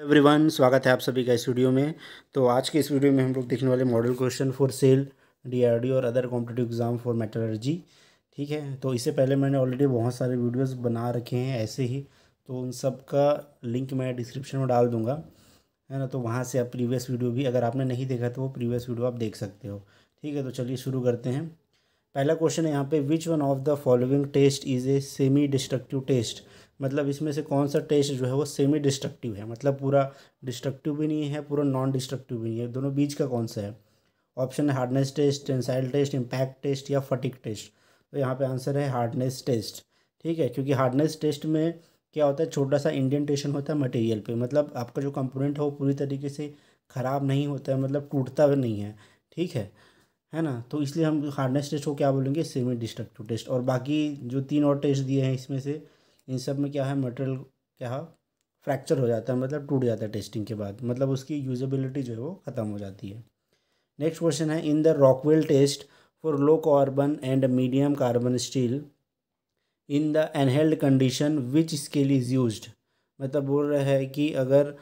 everyone स्वागत है आप सभी का इस वीडियो में तो आज के इस वीडियो में हम लोग देखने वाले model question for SAIL DRD और other competitive exam for metallurgy ठीक है तो इससे पहले मैंने ऑलरेडी बहुत सारे वीडियोस बना रखे हैं ऐसे ही तो उन सब का लिंक मैं डिस्क्रिप्शन में डाल दूँगा है ना तो वहाँ से आप प्रीवियस वीडियो भी अगर आपने नहीं देखा तो वो प्रीवियस वीडियो आप देख सकते हो ठीक है तो चलिए शुरू करते हैं पहला क्वेश्चन है यहाँ पे which one of the following test is a semi destructive test मतलब इसमें से कौन सा टेस्ट जो है वो सेमी डिस्ट्रक्टिव है मतलब पूरा डिस्ट्रक्टिव भी नहीं है पूरा नॉन डिस्ट्रक्टिव भी नहीं है दोनों बीच का कौन सा है ऑप्शन है hardness test tensile test impact test या फटिक टेस्ट तो यहाँ पे आंसर है हार्डनेस टेस्ट ठीक है क्योंकि हार्डनेस टेस्ट में क्या होता है छोटा सा इंडियन होता है मटेरियल पर मतलब आपका जो कंपोनेंट है वो पूरी तरीके से ख़राब नहीं होता है मतलब टूटता भी नहीं है ठीक है है ना तो इसलिए हम हार्डनेस टेस्ट को क्या बोलेंगे सेमी डिस्ट्रक्टिव टेस्ट और बाकी जो तीन और टेस्ट दिए हैं इसमें से इन सब में क्या है मटेरियल क्या है फ्रैक्चर हो जाता है मतलब टूट जाता है टेस्टिंग के बाद मतलब उसकी यूजेबिलिटी जो है वो ख़त्म हो जाती है नेक्स्ट क्वेश्चन है in the Rockwell test for low carbon and medium carbon steel in the annealed condition which scale is use मतलब बोल रहा है कि अगर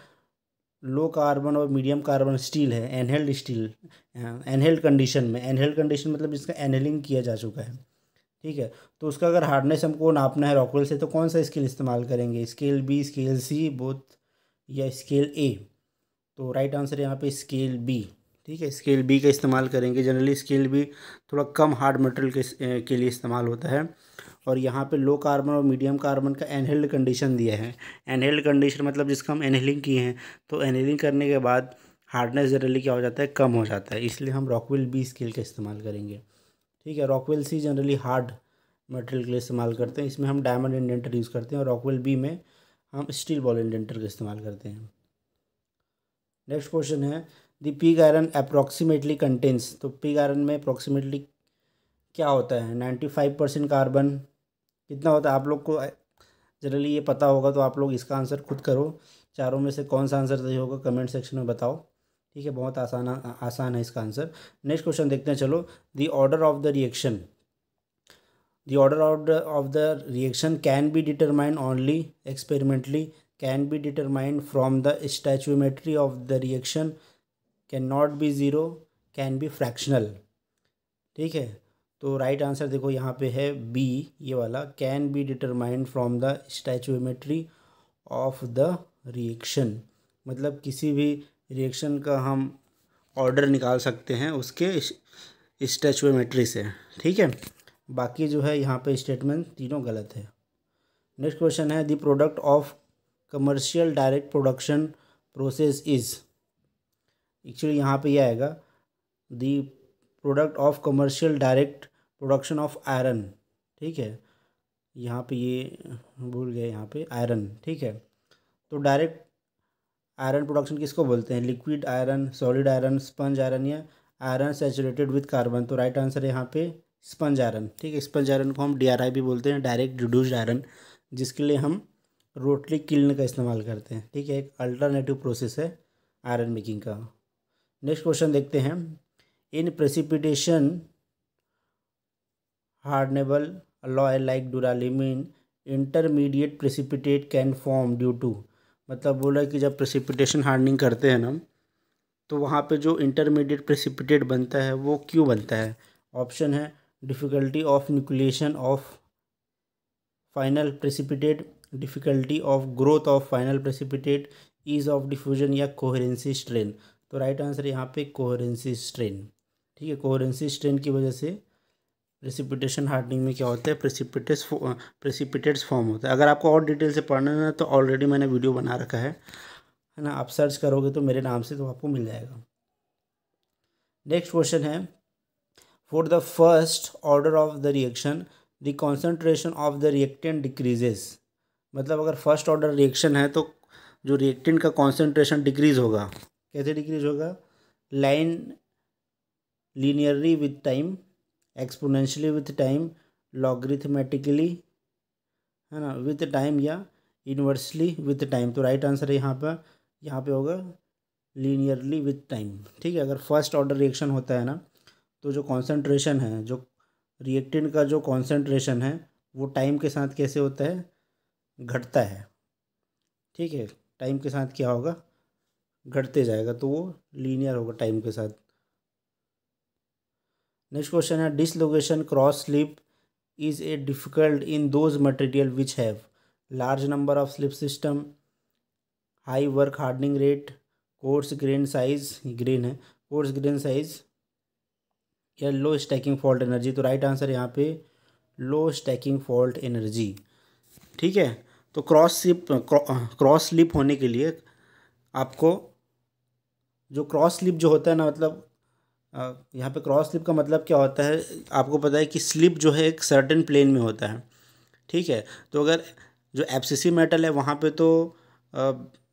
लो कार्बन और मीडियम कार्बन स्टील है एनहेल्ड स्टील एनहेल्ड कंडीशन में एनहेल्ड कंडीशन मतलब इसका एनहेलिंग किया जा चुका है ठीक है तो उसका अगर हार्डनेस हमको नापना है रॉकवेल से तो कौन सा स्केल इस्तेमाल करेंगे scale B scale C both या स्केल ए तो राइट आंसर यहाँ पे स्केल बी ठीक है स्केल बी का इस्तेमाल करेंगे जनरली स्केल बी थोड़ा कम हार्ड मटेरियल के के लिए इस्तेमाल होता है और यहाँ पे लो कार्बन और मीडियम कार्बन का एनहेल्ड कंडीशन दिया है एनहेल्ड कंडीशन मतलब जिसका हम एनहेलिंग किए हैं तो एनहेलिंग करने के बाद हार्डनेस जनरली क्या हो जाता है कम हो जाता है इसलिए हम रॉकविल बी स्केल का इस्तेमाल करेंगे ठीक है Rockwell C generally hard material के लिए इस्तेमाल करते हैं इसमें हम डायमंड इंडेंटर यूज़ करते हैं और रॉकवेल बी में हम स्टील बॉल इंडेंटर का इस्तेमाल करते हैं नेक्स्ट क्वेश्चन है the pig iron approximately contains तो पी आयरन में अप्रॉक्सीमेटली क्या होता है नाइन्टी फाइव परसेंट कार्बन कितना होता है आप लोग को जनरली ये पता होगा तो आप लोग इसका आंसर खुद करो चारों में से कौन सा आंसर सही होगा कमेंट सेक्शन में बताओ ठीक है बहुत आसान आसान है इसका आंसर नेक्स्ट क्वेश्चन देखते हैं चलो the order of the reaction the order of the reaction can be determined only experimentally can be determined from the stoichiometry of the reaction can not be zero can be fractional ठीक है तो right right answer देखो यहाँ पे है B ये वाला can be determined from the stoichiometry of the reaction मतलब किसी भी रिएक्शन का हम ऑर्डर निकाल सकते हैं उसके स्टेचुमेट्री से ठीक है बाकी जो है यहाँ पे स्टेटमेंट तीनों गलत है नेक्स्ट क्वेश्चन है the product of commercial direct production process is actually यहाँ पे ये आएगा the product of commercial direct production of iron ठीक है यहाँ पे ये भूल गए यहाँ पे आयरन ठीक है तो डायरेक्ट आयरन प्रोडक्शन किसको बोलते हैं liquid iron solid iron sponge iron या आयरन सेचुरेटेड विथ कार्बन तो राइट आंसर है यहाँ पे स्पंज आयरन ठीक है स्पंज आयरन को हम डी भी बोलते हैं डायरेक्ट रिड्यूस्ड आयरन जिसके लिए हम रोटली किल्न का इस्तेमाल करते हैं ठीक है एक अल्टरनेटिव प्रोसेस है आयरन मेकिंग का नेक्स्ट क्वेश्चन देखते हैं in precipitation hardenable alloy like duralumin intermediate precipitate can form due to मतलब बोला कि जब प्रेसिपिटेशन हार्डनिंग करते हैं हम तो वहाँ पे जो इंटरमीडिएट प्रेसिपिटेट बनता है वो क्यों बनता है ऑप्शन है difficulty of nucleation of final precipitate difficulty of growth of final precipitate ease of diffusion या कोहरेंसी स्ट्रेन तो राइट आंसर यहाँ पे कोहरेंसी स्ट्रेन ठीक है कोहरेंसी स्ट्रेन की वजह से प्रेसिपिटेशन हार्डनिंग में क्या होता है प्रेसिपिटेस प्रेसिपिटेट्स फॉर्म होता है अगर आपको और डिटेल से पढ़ना है तो ऑलरेडी मैंने वीडियो बना रखा है है ना आप सर्च करोगे तो मेरे नाम से तो आपको मिल जाएगा नेक्स्ट क्वेश्चन है for the first order of the reaction the concentration of the reactant decreases मतलब अगर फर्स्ट ऑर्डर रिएक्शन है तो जो रिएक्टेंट का कॉन्सेंट्रेशन डिक्रीज होगा कैसे डिक्रीज होगा line linearly with time exponentially with time logarithmically है ना विथ टाइम या इनवर्सली विथ टाइम तो राइट आंसर है यहाँ पर यहाँ पे होगा लीनियरली विथ टाइम ठीक है अगर फर्स्ट ऑर्डर रिएक्शन होता है ना तो जो कॉन्सेंट्रेशन है जो रिएक्टेंट का जो कॉन्सेंट्रेशन है वो टाइम के साथ कैसे होता है घटता है ठीक है टाइम के साथ क्या होगा घटते जाएगा तो वो लीनियर होगा टाइम के साथ नेक्स्ट क्वेश्चन है dislocation cross slip is a difficult in those material which have large number of slip system high work hardening rate coarse grain size grain है कोर्स ग्रेन साइज या low stacking fault energy तो right answer यहाँ पे लो stacking fault energy ठीक है तो cross slip cross slip होने के लिए आपको जो क्रॉस स्लिप जो होता है ना मतलब यहाँ पे क्रॉस स्लिप का मतलब क्या होता है आपको पता है कि स्लिप जो है एक सर्टेन प्लेन में होता है ठीक है तो अगर जो एफसीसी मेटल है वहाँ पे तो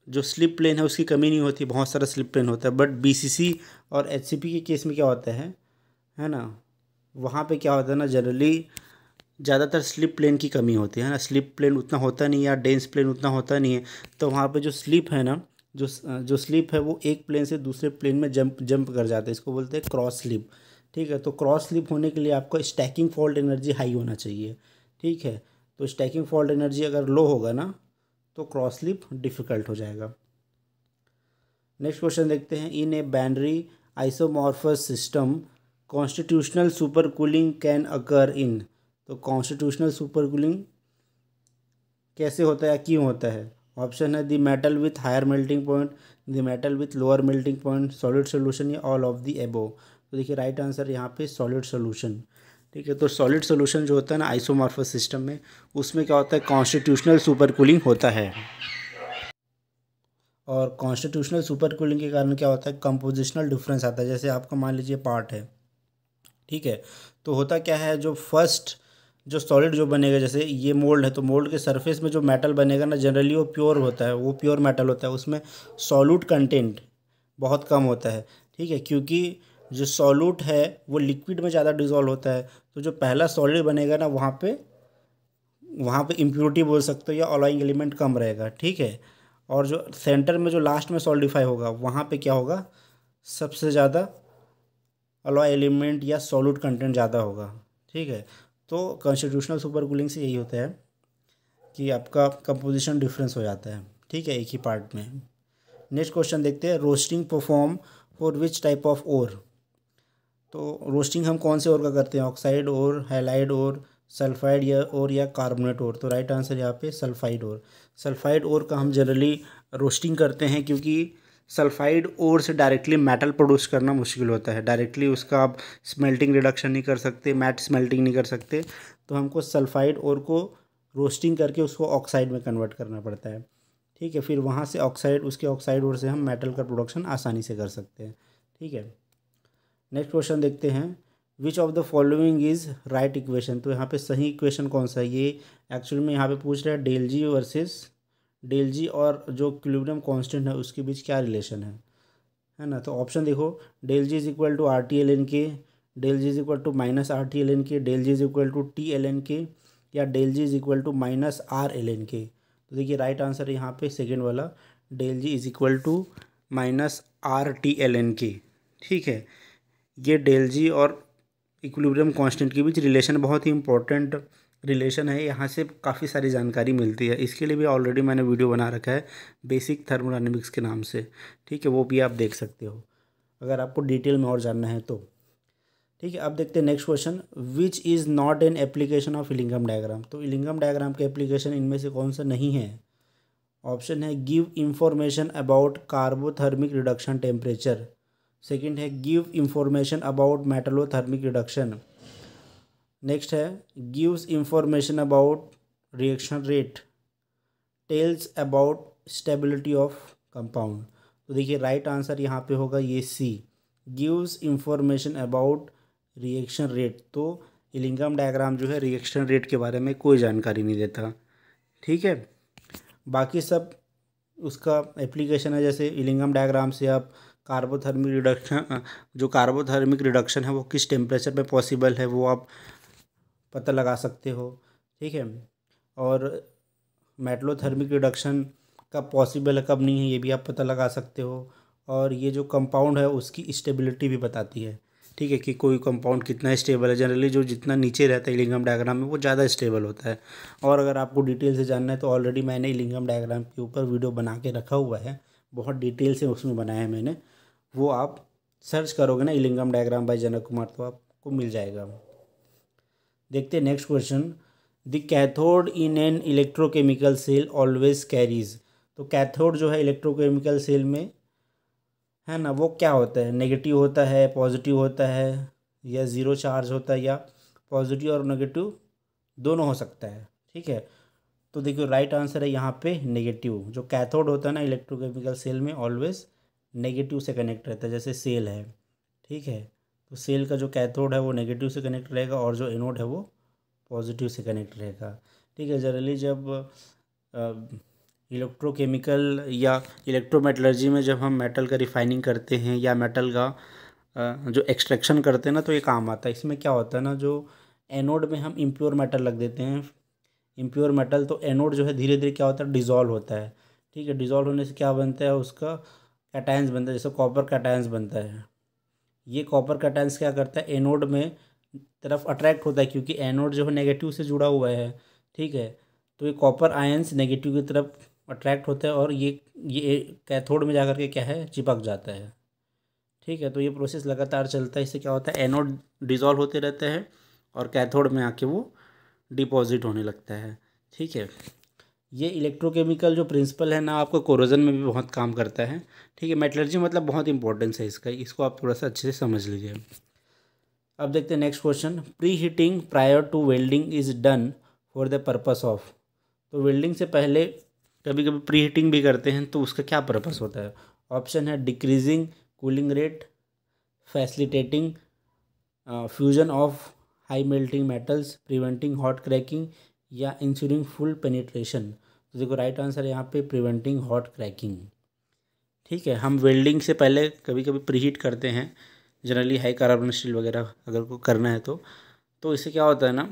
जो स्लिप प्लेन है उसकी कमी नहीं होती बहुत सारा स्लिप प्लेन होता है बट बीसीसी और एचसीपी के केस में क्या होता है है ना वहाँ पे क्या होता है ना जनरली ज़्यादातर स्लिप प्लेन की कमी होती है ना स्लिप प्लेन उतना होता नहीं है या डेंस प्लेन उतना होता नहीं है तो वहाँ पे जो स्लिप है ना जो जो स्लिप है वो एक प्लेन से दूसरे प्लेन में जंप जंप कर जाता है इसको बोलते हैं क्रॉस स्लिप ठीक है तो क्रॉस स्लिप होने के लिए आपको स्टैकिंग फॉल्ट एनर्जी हाई होना चाहिए ठीक है तो स्टैकिंग फॉल्ट एनर्जी अगर लो होगा ना तो क्रॉस स्लिप डिफ़िकल्ट हो जाएगा नेक्स्ट क्वेश्चन देखते हैं in a binary isomorphous system constitutional supercooling can occur in तो कॉन्स्टिट्यूशनल सुपर कूलिंग कैसे होता है या क्यों होता है ऑप्शन है the metal with higher melting point the metal with lower melting point solid solution या ऑल ऑफ द एबो तो देखिए राइट आंसर यहाँ पे सॉलिड सोल्यूशन ठीक है तो सॉलिड सोल्यूशन जो होता है ना आइसोमार्फस सिस्टम में उसमें क्या होता है कॉन्स्टिट्यूशनल सुपर कूलिंग होता है और कॉन्स्टिट्यूशनल सुपर कूलिंग के कारण क्या होता है कंपोजिशनल डिफरेंस आता है जैसे आपका मान लीजिए पार्ट है ठीक है तो होता क्या है जो फर्स्ट जो सॉलिड जो बनेगा जैसे ये मोल्ड है तो मोल्ड के सरफेस में जो मेटल बनेगा ना जनरली वो प्योर होता है वो प्योर मेटल होता है उसमें सॉल्यूट कंटेंट बहुत कम होता है ठीक है क्योंकि जो सॉल्यूट है वो लिक्विड में ज़्यादा डिज़ोल्व होता है तो जो पहला सॉलिड बनेगा ना वहाँ पे वहाँ पे इम्प्योरिटी बोल सकते हो या ऑलाइंग एलिमेंट कम रहेगा ठीक है और जो सेंटर में जो लास्ट में सॉलिडिफाई होगा वहाँ पे क्या होगा सबसे ज़्यादा अलॉय एलिमेंट या सॉलिड कंटेंट ज़्यादा होगा ठीक है तो कॉन्स्टिट्यूशनल सुपर कूलिंग से यही होता है कि आपका कंपोजिशन डिफरेंस हो जाता है ठीक है एक ही पार्ट में नेक्स्ट क्वेश्चन देखते हैं roasting perform for which type of ore तो रोस्टिंग हम कौन से ओर का करते हैं ऑक्साइड और हेलाइड और सल्फाइड या और या कार्बोनेट और तो राइट आंसर यहाँ पे सल्फाइड और सल्फाइड ओर का हम जनरली रोस्टिंग करते हैं क्योंकि सल्फाइड ओर से डायरेक्टली मेटल प्रोड्यूस करना मुश्किल होता है डायरेक्टली उसका आप स्मेल्टिंग रिडक्शन नहीं कर सकते मैट स्मेल्टिंग नहीं कर सकते तो हमको सल्फाइड ओर को रोस्टिंग करके उसको ऑक्साइड में कन्वर्ट करना पड़ता है ठीक है फिर वहाँ से ऑक्साइड उसके ऑक्साइड ओर से हम मेटल का प्रोडक्शन आसानी से कर सकते हैं ठीक है नेक्स्ट क्वेश्चन देखते हैं which of the following is right equation तो यहाँ पे सही इक्वेशन कौन सा है ये एक्चुअली में यहाँ पे पूछ रहा है del G versus del G और जो क्यूबिनम कांस्टेंट है उसके बीच क्या रिलेशन है है ना तो ऑप्शन देखो del G is equal to R T L N K del G is equal to minus R T L N K del G is equal to T L N K या del G is equal to minus R L N K तो देखिए right answer है यहाँ पे second वाला del G is equal to minus R T L N K ठीक है ये डेल जी और इक्विलिब्रियम कांस्टेंट के बीच रिलेशन बहुत ही इंपॉर्टेंट रिलेशन है यहाँ से काफ़ी सारी जानकारी मिलती है इसके लिए भी ऑलरेडी मैंने वीडियो बना रखा है बेसिक थर्मोडाइनमिक्स के नाम से ठीक है वो भी आप देख सकते हो अगर आपको डिटेल में और जानना है तो ठीक है अब देखते हैं next question which is not an application of Ellingham diagram तो इलिंगम डायग्राम के एप्लीकेशन इनमें से कौन सा नहीं है ऑप्शन है give information about carbothermic reduction temperature second है give information about metallothermic reduction next है gives information about reaction rate tells about stability of compound तो देखिए राइट आंसर यहाँ पे होगा ये C gives information about reaction rate तो Ellingham diagram जो है रिएक्शन रेट के बारे में कोई जानकारी नहीं देता ठीक है बाकी सब उसका एप्लीकेशन है जैसे इलिंगम डायग्राम से आप कार्बोथर्मिक रिडक्शन जो कार्बोथर्मिक रिडक्शन है वो किस टेम्परेचर पे पॉसिबल है वो आप पता लगा सकते हो ठीक है और मेटलोथर्मिक रिडक्शन कब पॉसिबल है कब नहीं है ये भी आप पता लगा सकते हो और ये जो कंपाउंड है उसकी स्टेबिलिटी भी बताती है ठीक है कि कोई कंपाउंड कितना स्टेबल है जनरली जो जितना नीचे रहता है लिंगम डायग्राम में वो ज़्यादा स्टेबल होता है और अगर आपको डिटेल से जानना है तो ऑलरेडी मैंने लिंगम डायग्राम के ऊपर वीडियो बना के रखा हुआ है बहुत डिटेल से उसमें बनाया है मैंने वो आप सर्च करोगे ना Ellingham diagram by Janak Kumar तो आपको मिल जाएगा देखते हैं next question the cathode in an electrochemical cell always carries तो कैथोड जो है इलेक्ट्रोकेमिकल सेल में है ना वो क्या होता है नेगेटिव होता है पॉजिटिव होता है या ज़ीरो चार्ज होता है या पॉजिटिव और नेगेटिव दोनों हो सकता है ठीक है तो देखिए राइट आंसर है यहाँ पे नेगेटिव जो कैथोड होता है ना इलेक्ट्रोकेमिकल सेल में ऑलवेज नेगेटिव से कनेक्ट रहता है जैसे सेल है ठीक है तो सेल का जो कैथोड है वो नेगेटिव से कनेक्ट रहेगा और जो एनोड है वो पॉजिटिव से कनेक्ट रहेगा ठीक है जनरली जब इलेक्ट्रोकेमिकल या इलेक्ट्रोमेटलर्जी में जब हम मेटल का रिफाइनिंग करते हैं या मेटल का जो एक्सट्रैक्शन करते हैं ना तो ये काम आता है इसमें क्या होता है ना जो एनोड में हम इम्प्योर मेटल लग देते हैं इम्प्योर मेटल तो एनोड जो है धीरे धीरे क्या होता है डिज़ोल्व होता है ठीक है डिज़ोल्व होने से क्या बनता है उसका कैटायंस बनता है जैसे कॉपर कैटायंस बनता है ये कॉपर का आटायंस क्या करता है एनोड में तरफ अट्रैक्ट होता है क्योंकि एनोड जो है नेगेटिव से जुड़ा हुआ है ठीक है तो ये कॉपर आयंस नेगेटिव की तरफ अट्रैक्ट होता है और ये ये कैथोड में जाकर के क्या है चिपक जाता है ठीक है तो ये प्रोसेस लगातार चलता है इससे क्या होता है एनोड डिजॉल्व होते रहते हैं और कैथोड में आके वो डिपॉजिट होने लगता है ठीक है ये इलेक्ट्रोकेमिकल जो प्रिंसिपल है ना आपको कोरोजन में भी बहुत काम करता है ठीक है मेटलर्जी मतलब बहुत इंपॉर्टेंस है इसका इसको आप थोड़ा सा अच्छे से समझ लीजिए अब देखते हैं next question preheating prior to welding is done for the purpose of तो वेल्डिंग से पहले कभी कभी प्री हीटिंग भी करते हैं तो उसका क्या पर्पस होता है ऑप्शन है decreasing cooling rate facilitating fusion of high melting metals preventing hot cracking या इंश्योरिंग फुल पेनिट्रेशन तो देखो राइट आंसर यहाँ पे प्रिवेंटिंग हॉट क्रैकिंग ठीक है हम वेल्डिंग से पहले कभी कभी प्रीहीट करते हैं जनरली हाई कार्बन स्टील वगैरह अगर को करना है तो तो इससे क्या होता है ना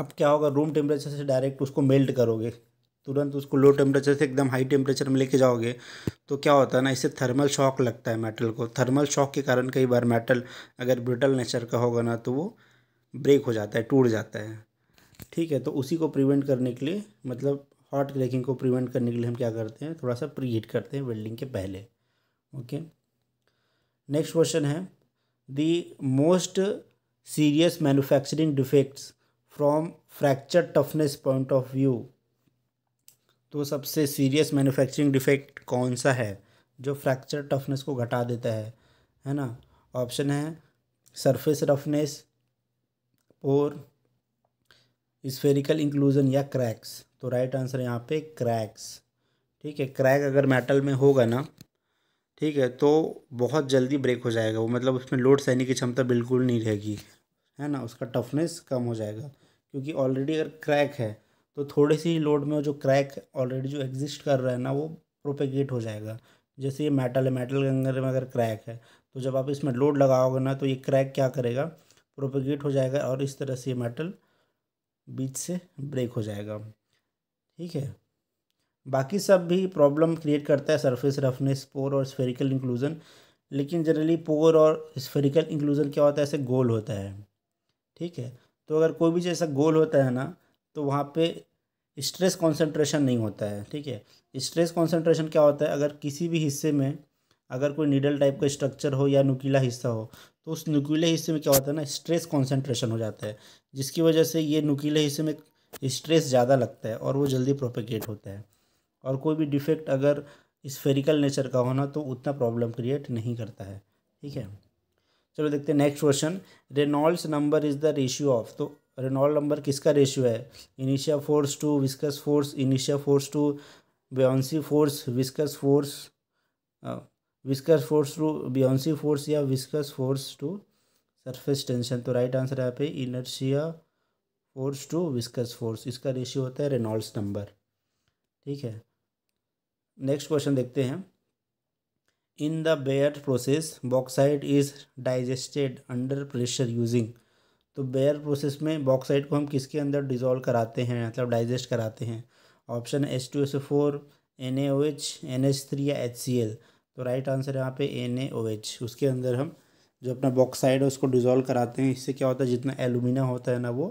आप क्या होगा रूम टेम्परेचर से डायरेक्ट उसको मेल्ट करोगे तुरंत उसको लो टेम्परेचर से एकदम हाई टेम्परेचर में लेके जाओगे तो क्या होता है ना इससे थर्मल शॉक लगता है मेटल को थर्मल शॉक के कारण कई बार मेटल अगर ब्रिटल नेचर का होगा ना तो वो ब्रेक हो जाता है टूट जाता है ठीक है तो उसी को प्रिवेंट करने के लिए मतलब हॉट क्रैकिंग को प्रिवेंट करने के लिए हम क्या करते हैं थोड़ा सा प्री हीट करते हैं वेल्डिंग के पहले ओके नेक्स्ट क्वेश्चन है the most serious manufacturing defects from fracture toughness point of view तो सबसे सीरियस मैन्युफैक्चरिंग डिफेक्ट कौन सा है जो फ्रैक्चर टफनेस को घटा देता है है ना ऑप्शन है सरफेस रफनेस और स्फेरिकल इंक्लूजन या क्रैक्स तो राइट आंसर यहाँ पे क्रैक्स ठीक है क्रैक अगर मेटल में होगा ना ठीक है तो बहुत जल्दी ब्रेक हो जाएगा वो मतलब उसमें लोड सहने की क्षमता बिल्कुल नहीं रहेगी है ना उसका टफनेस कम हो जाएगा क्योंकि ऑलरेडी अगर क्रैक है तो थोड़े सी लोड में जो क्रैक ऑलरेडी जो एग्जिस्ट कर रहा है ना वो प्रोपेगेट हो जाएगा जैसे ये मेटल है मेटल के अंदर में अगर क्रैक है तो जब आप इसमें लोड लगाओगे ना तो ये क्रैक क्या करेगा प्रोपेगेट हो जाएगा और इस तरह से ये मेटल बीच से ब्रेक हो जाएगा ठीक है बाकी सब भी प्रॉब्लम क्रिएट करता है सरफेस रफनेस पोर और स्फेरिकल इंक्लूजन लेकिन जनरली पोर और स्फेरिकल इंक्लूजन क्या होता है ऐसे गोल होता है ठीक है तो अगर कोई भी चीज़ ऐसा गोल होता है ना तो वहाँ पे स्ट्रेस कॉन्सेंट्रेशन नहीं होता है ठीक है स्ट्रेस कॉन्सेंट्रेशन क्या होता है अगर किसी भी हिस्से में अगर कोई नीडल टाइप का स्ट्रक्चर हो या नुकीला हिस्सा हो तो उस नुकीले हिस्से में क्या होता है ना स्ट्रेस कॉन्सेंट्रेशन हो जाता है जिसकी वजह से ये नुकीले हिस्से में स्ट्रेस ज़्यादा लगता है और वो जल्दी प्रोपेगेट होता है और कोई भी डिफेक्ट अगर स्फेरिकल नेचर का होना तो उतना प्रॉब्लम क्रिएट नहीं करता है ठीक है चलो देखते हैं next question Reynolds number is the ratio of तो रेनॉल्ड नंबर किसका रेशियो है इनिशिया force to viscous force इनिशिया force to बेउंसी force viscous force viscous force to बेउंसी force या viscous force to surface tension तो राइट आंसर यहाँ पे inertia force to viscous force इसका ratio होता है रेनॉल्ड्स नंबर ठीक है नेक्स्ट क्वेश्चन देखते हैं in the Bayer process bauxite is digested under pressure using तो बेयर प्रोसेस में बॉक्साइड को हम किसके अंदर डिजोल्व कराते हैं मतलब डाइजेस्ट कराते हैं option H two S four N A O H N H three या एच सी एल तो राइट आंसर यहाँ पे एन ए ओ एच उसके अंदर हम जो अपना बॉक्साइड है उसको डिज़ोल्व कराते हैं इससे क्या होता है जितना एलुमिना होता है ना वो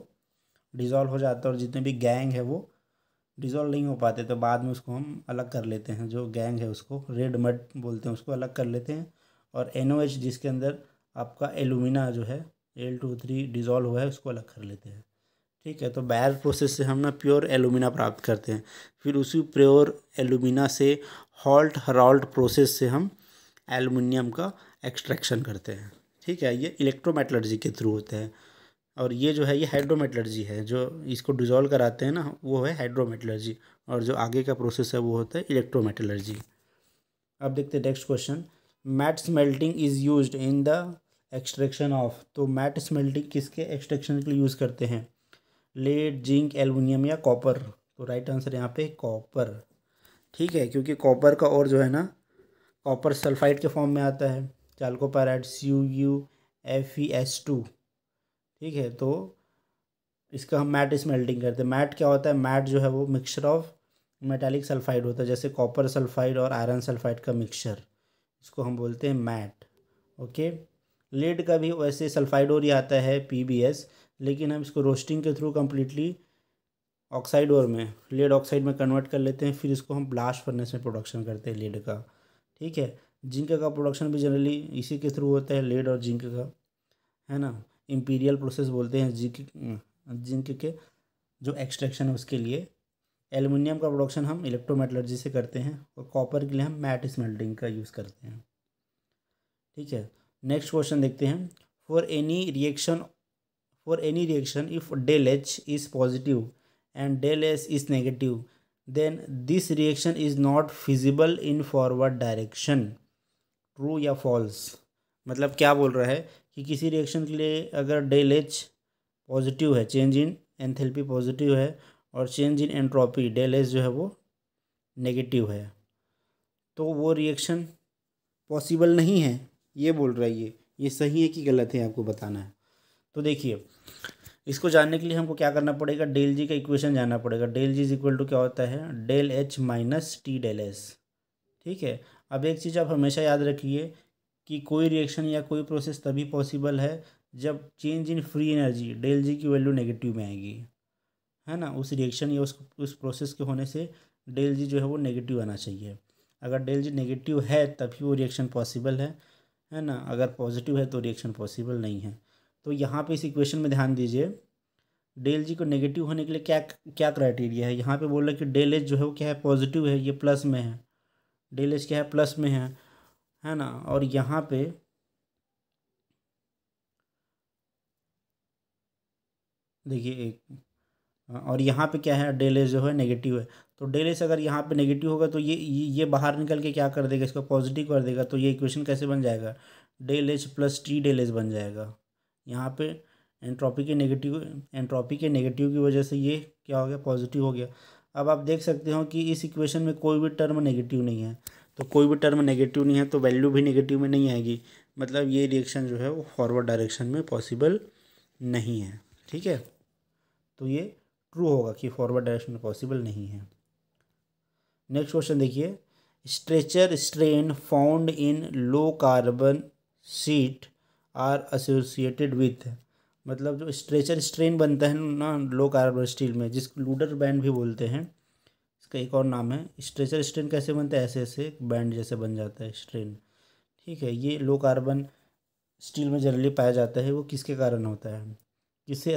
डिज़ोल्व हो जाता है और जितने भी गैंग है वो डिज़ोल्व नहीं हो पाते तो बाद में उसको हम अलग कर लेते हैं जो गैंग है उसको रेड मड बोलते हैं उसको अलग कर लेते हैं और एन जिसके अंदर आपका एलुमिना जो है एल टू थ्री डिज़ोल्व हुआ है उसको अलग कर लेते हैं ठीक है तो बैर प्रोसेस से हम ना प्योर एलुमिना प्राप्त करते हैं फिर उसी प्योर एलुमिना से हॉल्ट हरॉल्ट प्रोसेस से हम एलुमिनियम का एक्सट्रैक्शन करते हैं ठीक है ये इलेक्ट्रोमेटलर्जी के थ्रू होते हैं और ये जो है ये हाइड्रोमेटलर्जी है जो इसको डिजोल्व कराते हैं ना वो है हाइड्रोमेटलर्जी और जो आगे का प्रोसेस है वो होता है इलेक्ट्रोमेटलर्जी अब देखते हैं next question matte smelting is use in the extraction of तो मैट स्मेल्टिंग किसके एक्सट्रैक्शन के लिए यूज़ करते हैं लेड जिंक एल्यूमिनियम या कॉपर तो राइट आंसर यहाँ पे कॉपर ठीक है क्योंकि कॉपर का और जो है ना कॉपर सल्फाइड के फॉर्म में आता है chalcopyrite C U F E S two ठीक है तो इसका हम मैट स्मेल्टिंग करते हैं मैट क्या होता है मैट जो है वो मिक्सचर ऑफ मेटालिक सल्फाइड होता है जैसे कॉपर सल्फाइड और आयरन सल्फाइड का मिक्सचर इसको हम बोलते हैं मैट ओके लेड का भी वैसे सल्फाइड और ही आता है पीबीएस लेकिन हम इसको रोस्टिंग के थ्रू कम्प्लीटली ऑक्साइड और में लेड ऑक्साइड में कन्वर्ट कर लेते हैं फिर इसको हम ब्लास्ट फर्नेस में प्रोडक्शन करते हैं लेड का ठीक है जिंक का प्रोडक्शन भी जनरली इसी के थ्रू होता है लेड और जिंक का है ना इम्पीरियल प्रोसेस बोलते हैं जिंक जिंक के जो एक्सट्रैक्शन है उसके लिए एल्युमिनियम का प्रोडक्शन हम इलेक्ट्रोमेटलर्जी से करते हैं और कॉपर के लिए हम मैट स्मेल्टिंग का यूज़ करते हैं ठीक है नेक्स्ट क्वेश्चन देखते हैं for any reaction for any reaction if del H is positive and del S is negative then this reaction is not feasible in forward direction true या false मतलब क्या बोल रहा है कि किसी रिएक्शन के लिए अगर डेल एच पॉजिटिव है चेंज इन एंथेल्पी पॉजिटिव है और change in entropy del H जो है वो नेगेटिव है तो वो रिएक्शन पॉसिबल नहीं है ये बोल रहा है ये ये सही है कि गलत है आपको बताना है तो देखिए इसको जानने के लिए हमको क्या करना पड़ेगा डेल जी का इक्वेशन जानना पड़ेगा del G is equal to क्या होता है del H minus T del S ठीक है अब एक चीज़ आप हमेशा याद रखिए कि कोई रिएक्शन या कोई प्रोसेस तभी पॉसिबल है जब change in free energy del G की वैल्यू नेगेटिव में आएगी है ना उस रिएक्शन या उस उस प्रोसेस के होने से डेल जी जो है वो नेगेटिव आना चाहिए अगर डेल जी नेगेटिव है तभी वो रिएक्शन पॉसिबल है है ना अगर पॉजिटिव है तो रिएक्शन पॉसिबल नहीं है तो यहाँ पे इस इक्वेशन में ध्यान दीजिए डेल जी को नेगेटिव होने के लिए क्या क्या क्राइटेरिया है यहाँ पे बोल रहे कि डेल एच जो है वो क्या है पॉजिटिव है ये प्लस में है डेल एच क्या है प्लस में है है ना और यहाँ पे देखिए एक हाँ, और यहाँ पे क्या है डेल जो है नेगेटिव है तो डेल अगर यहाँ पे नेगेटिव होगा तो ये ये बाहर निकल के क्या कर देगा इसको पॉजिटिव कर देगा तो ये इक्वेशन कैसे बन जाएगा del H plus T del H बन जाएगा यहाँ पे एंट्रॉपी के नेगेटिव एंट्रॉपी के नेगेटिव की वजह से ये क्या हो गया पॉजिटिव हो गया अब आप देख सकते हो कि इस इक्वेशन में कोई भी टर्म नेगेटिव नहीं है तो कोई भी टर्म नेगेटिव नहीं है तो वैल्यू भी नेगेटिव में नहीं आएगी मतलब ये रिएक्शन जो है वो फॉरवर्ड डायरेक्शन में पॉसिबल नहीं है ठीक है तो ये ट्रू होगा कि फॉरवर्ड डायरेक्शन में पॉसिबल नहीं है नेक्स्ट क्वेश्चन देखिए stretcher strain found in low carbon sheet are associated with मतलब जो स्ट्रेचर स्ट्रेन बनता है ना लो कार्बन स्टील में जिस लूडर बैंड भी बोलते हैं इसका एक और नाम है स्ट्रेचर स्ट्रेन कैसे बनता है ऐसे ऐसे बैंड जैसे बन जाता है स्ट्रेन ठीक है ये लो कार्बन स्टील में जनरली पाया जाता है वो किसके कारण होता है किससे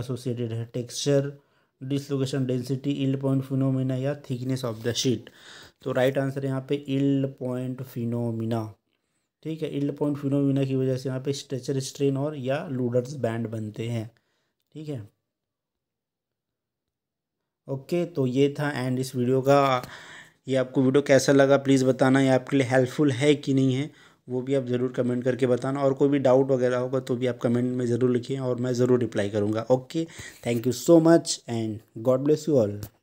एसोसिएटेड है texture dislocation density yield point phenomena या थिकनेस ऑफ द शीट तो राइट आंसर यहाँ पे इल्ड पॉइंट फिनोमिना ठीक है इल्ड पॉइंट फिनोविना की वजह से यहाँ पे स्ट्रेचर स्ट्रेन और या लूडर्स बैंड बनते हैं ठीक है ओके तो ये था एंड इस वीडियो का ये आपको वीडियो कैसा लगा प्लीज़ बताना ये आपके लिए हेल्पफुल है कि नहीं है वो भी आप ज़रूर कमेंट करके बताना और कोई भी डाउट वगैरह होगा तो भी आप कमेंट में ज़रूर लिखिए और मैं ज़रूर रिप्लाई करूँगा okay thank you so much and God bless you all